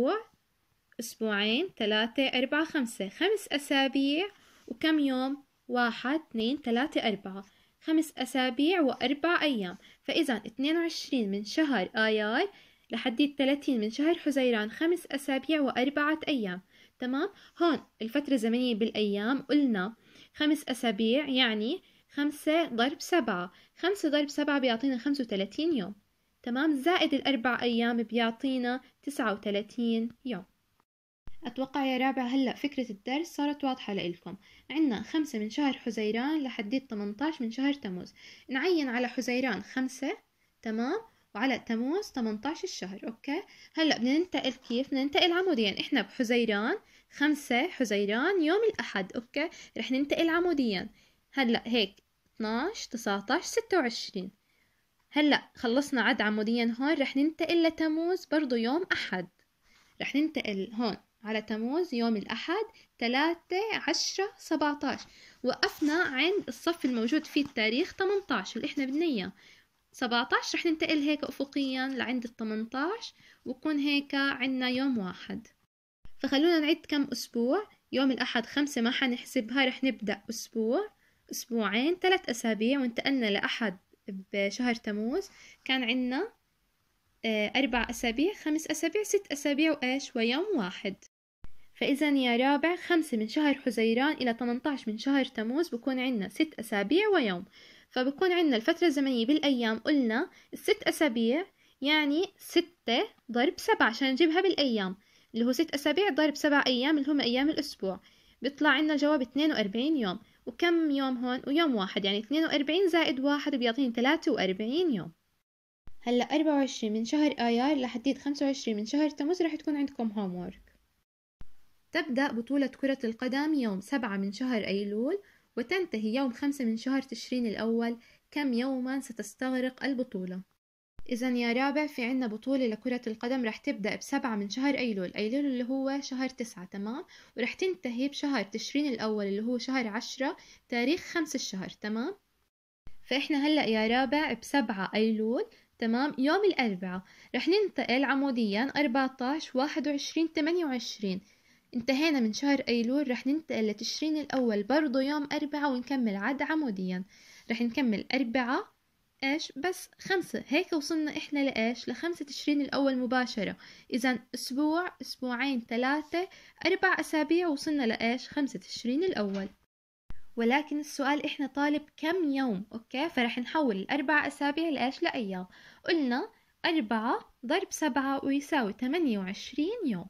أسبوع أسبوعين ثلاثة أربعة خمسة خمس أسابيع وكم يوم واحد اثنين ثلاثة أربعة خمس أسابيع وأربع أيام فإذا اثنين وعشرين من شهر آيار لحد الثلاثين من شهر حزيران خمس أسابيع وأربعة أيام تمام هون الفترة الزمنية بالأيام قلنا خمس أسابيع يعني خمسة ضرب سبعة خمسة ضرب سبعة بيعطينا خمسة وثلاثين يوم تمام زائد الأربع أيام بيعطينا تسعة وتلاتين يوم أتوقع يا رابع هلأ فكرة الدرس صارت واضحة لإلكم عنا خمسة من شهر حزيران لحديت 18 من شهر تموز نعين على حزيران خمسة تمام وعلى تموز 18 الشهر أوكي هلأ بدنا ننتقل كيف بدنا ننتقل عموديا إحنا بحزيران خمسة حزيران يوم الأحد أوكي رح ننتقل عموديا هلأ هيك 12 19 26 هلأ خلصنا عد عموديا هون رح ننتقل لتموز برضو يوم أحد رح ننتقل هون على تموز يوم الأحد 3 10 17 وقفنا عند الصف الموجود فيه التاريخ 18 اللي احنا بدنا اياه 17 رح ننتقل هيك أفقيا لعند ال 18 ويكون هيك عنا يوم واحد فخلونا نعد كم أسبوع يوم الأحد خمسة ما حنحسبها رح نبدأ أسبوع أسبوعين ثلاث أسابيع وانتقلنا لأحد بشهر تموز كان عنا آه، أربع أسابيع خمس أسابيع ست أسابيع وإيش ويوم واحد فإذا يا رابع خمسة من شهر حزيران إلى 18 من شهر تموز بكون عنا ست أسابيع ويوم فبكون عنا الفترة الزمنية بالأيام قلنا الست أسابيع يعني ستة ضرب سبعة عشان نجيبها بالأيام اللي هو ست أسابيع ضرب سبع أيام اللي هم أيام الأسبوع بيطلع عنا جواب 42 يوم وكم يوم هون ويوم واحد يعني 42 زائد واحد بيعطيني 43 يوم هلا 24 من شهر آيار لحديت 25 من شهر تموز رح تكون عندكم هومورك تبدأ بطولة كرة القدم يوم 7 من شهر أيلول وتنتهي يوم 5 من شهر تشرين الأول كم يوما ستستغرق البطولة إذا يا رابع في عنا بطولة لكرة القدم رح تبدأ بسبعة من شهر أيلول أيلول اللي هو شهر تسعة تمام ورح تنتهي بشهر تشرين الأول اللي هو شهر عشرة تاريخ خمس الشهر تمام فإحنا هلأ يا رابع بسبعة أيلول تمام يوم الأربعاء رح ننتقل عموديا 14 21 28 انتهينا من شهر أيلول رح ننتقل لتشرين الأول برضه يوم أربعة ونكمل عد عموديا رح نكمل أربعة ايش بس خمسة هيك وصلنا احنا لايش لخمسة تشرين الاول مباشرة اذا اسبوع اسبوعين ثلاثة اربع اسابيع وصلنا لايش خمسة تشرين الاول ولكن السؤال احنا طالب كم يوم اوكي فرح نحول الاربع اسابيع لايش لايام قلنا اربعة ضرب سبعة ويساوي تمانية وعشرين يوم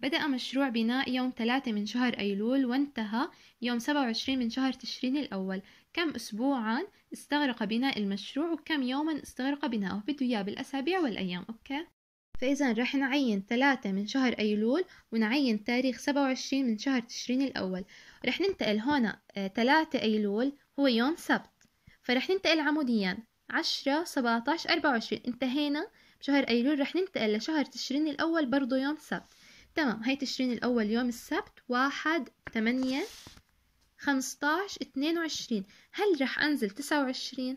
بدأ مشروع بناء يوم 3 من شهر أيلول وانتهى يوم 27 من شهر تشرين الأول كم أسبوعا استغرق بناء المشروع وكم يوما استغرق بناءه بده إياه بالأسابيع والأيام أوكي فإذا رح نعين 3 من شهر أيلول ونعين تاريخ 27 من شهر تشرين الأول رح ننتقل هنا آه، 3 أيلول هو يوم سبت فرح ننتقل عموديا 10 17 24 انتهينا بشهر أيلول رح ننتقل لشهر تشرين الأول برضو يوم سبت تمام هاي تشرين الأول يوم السبت واحد تمانية خمستاش اتنين وعشرين هل رح أنزل تسعة وعشرين؟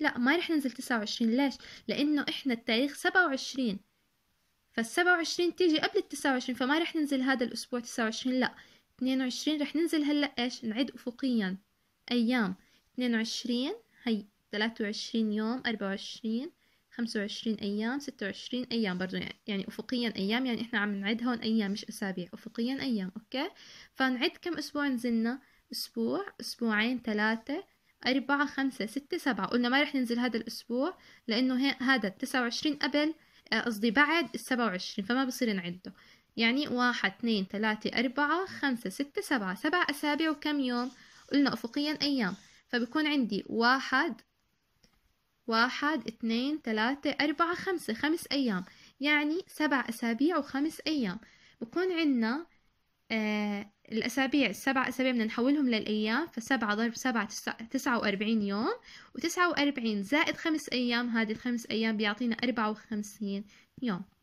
لا ما رح ننزل تسعة وعشرين ليش؟ لأنه إحنا التاريخ سبعة وعشرين فالسبعة وعشرين تيجي قبل التسعة وعشرين فما رح ننزل هذا الأسبوع تسعة وعشرين لا اتنين وعشرين رح ننزل هلأ إيش؟ نعد أفقيا أيام اتنين وعشرين هي تلاتة وعشرين يوم أربعة وعشرين خمسة وعشرين أيام ستة وعشرين أيام برضو يعني،, يعني, أفقيا أيام يعني إحنا عم نعد هون أيام مش أسابيع أفقيا أيام أوكي فنعد كم أسبوع نزلنا أسبوع أسبوعين ثلاثة أربعة خمسة ستة سبعة قلنا ما رح ننزل هذا الأسبوع لأنه هذا التسعة وعشرين قبل آه، قصدي بعد السبعة وعشرين فما بصير نعده يعني واحد اثنين ثلاثة أربعة خمسة ستة سبعة سبع أسابيع وكم يوم قلنا أفقيا أيام فبكون عندي واحد واحد اثنين ثلاثة أربعة خمسة خمس أيام يعني سبع أسابيع وخمس أيام بكون عنا آه الأسابيع السبع أسابيع بدنا نحولهم للأيام فسبعة ضرب سبعة تسعة, تسعة وأربعين يوم وتسعة وأربعين زائد خمس أيام هذه الخمس أيام بيعطينا أربعة وخمسين يوم